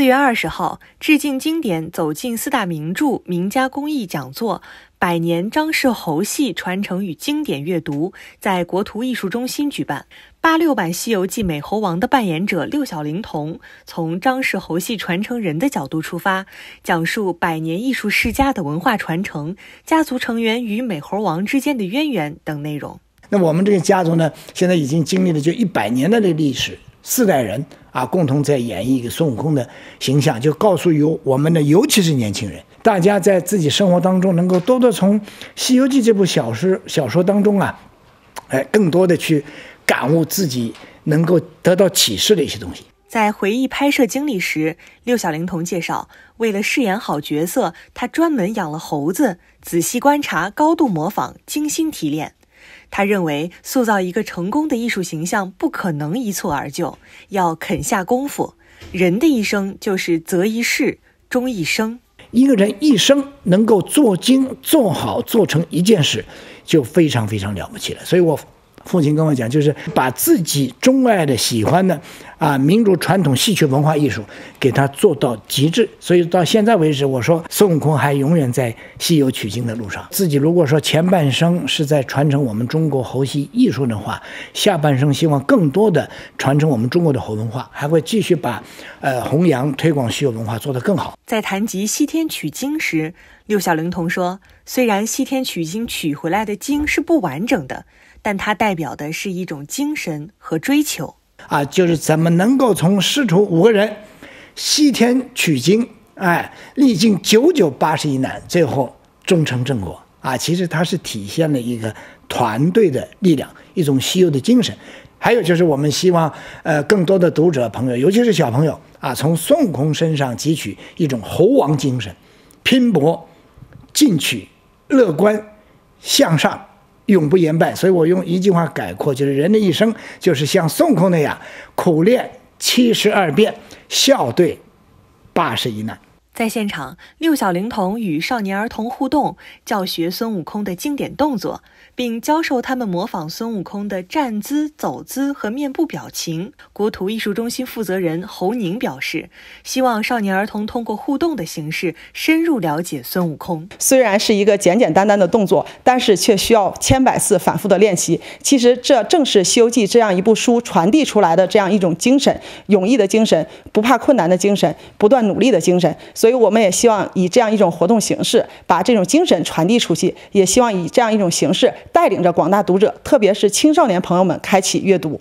四月二十号，致敬经典，走进四大名著名家公益讲座——百年张氏猴戏传承与经典阅读，在国图艺术中心举办。八六版《西游记》美猴王的扮演者六小龄童，从张氏猴戏传承人的角度出发，讲述百年艺术世家的文化传承、家族成员与美猴王之间的渊源等内容。那我们这个家族呢，现在已经经历了就一百年的这历史。四代人啊，共同在演绎一个孙悟空的形象，就告诉有我们的，尤其是年轻人，大家在自己生活当中能够多多从《西游记》这部小说小说当中啊，哎，更多的去感悟自己能够得到启示的一些东西。在回忆拍摄经历时，六小龄童介绍，为了饰演好角色，他专门养了猴子，仔细观察，高度模仿，精心提炼。他认为，塑造一个成功的艺术形象不可能一蹴而就，要肯下功夫。人的一生就是择一事终一生。一个人一生能够做精、做好、做成一件事，就非常非常了不起了。所以，我。父亲跟我讲，就是把自己钟爱的、喜欢的啊，民族传统戏曲文化艺术给他做到极致。所以到现在为止，我说孙悟空还永远在西游取经的路上。自己如果说前半生是在传承我们中国猴戏艺术的话，下半生希望更多的传承我们中国的猴文化，还会继续把呃弘扬推广西游文化做得更好。在谈及西天取经时，六小龄童说：“虽然西天取经取回来的经是不完整的。”但它代表的是一种精神和追求啊，就是怎么能够从师徒五个人西天取经，哎，历经九九八十一难，最后终成正果啊！其实它是体现了一个团队的力量，一种西游的精神。还有就是我们希望，呃，更多的读者朋友，尤其是小朋友啊，从孙悟空身上汲取一种猴王精神，拼搏、进取、乐观、向上。永不言败，所以我用一句话概括，就是人的一生就是像孙悟空那样苦练七十二变，笑对八十一难。在现场，六小龄童与少年儿童互动，教学孙悟空的经典动作，并教授他们模仿孙悟空的站姿、走姿和面部表情。国图艺术中心负责人侯宁表示，希望少年儿童通过互动的形式，深入了解孙悟空。虽然是一个简简单单的动作，但是却需要千百次反复的练习。其实，这正是《西游记》这样一部书传递出来的这样一种精神：勇毅的精神，不怕困难的精神，不断努力的精神。所以，我们也希望以这样一种活动形式，把这种精神传递出去；也希望以这样一种形式，带领着广大读者，特别是青少年朋友们，开启阅读。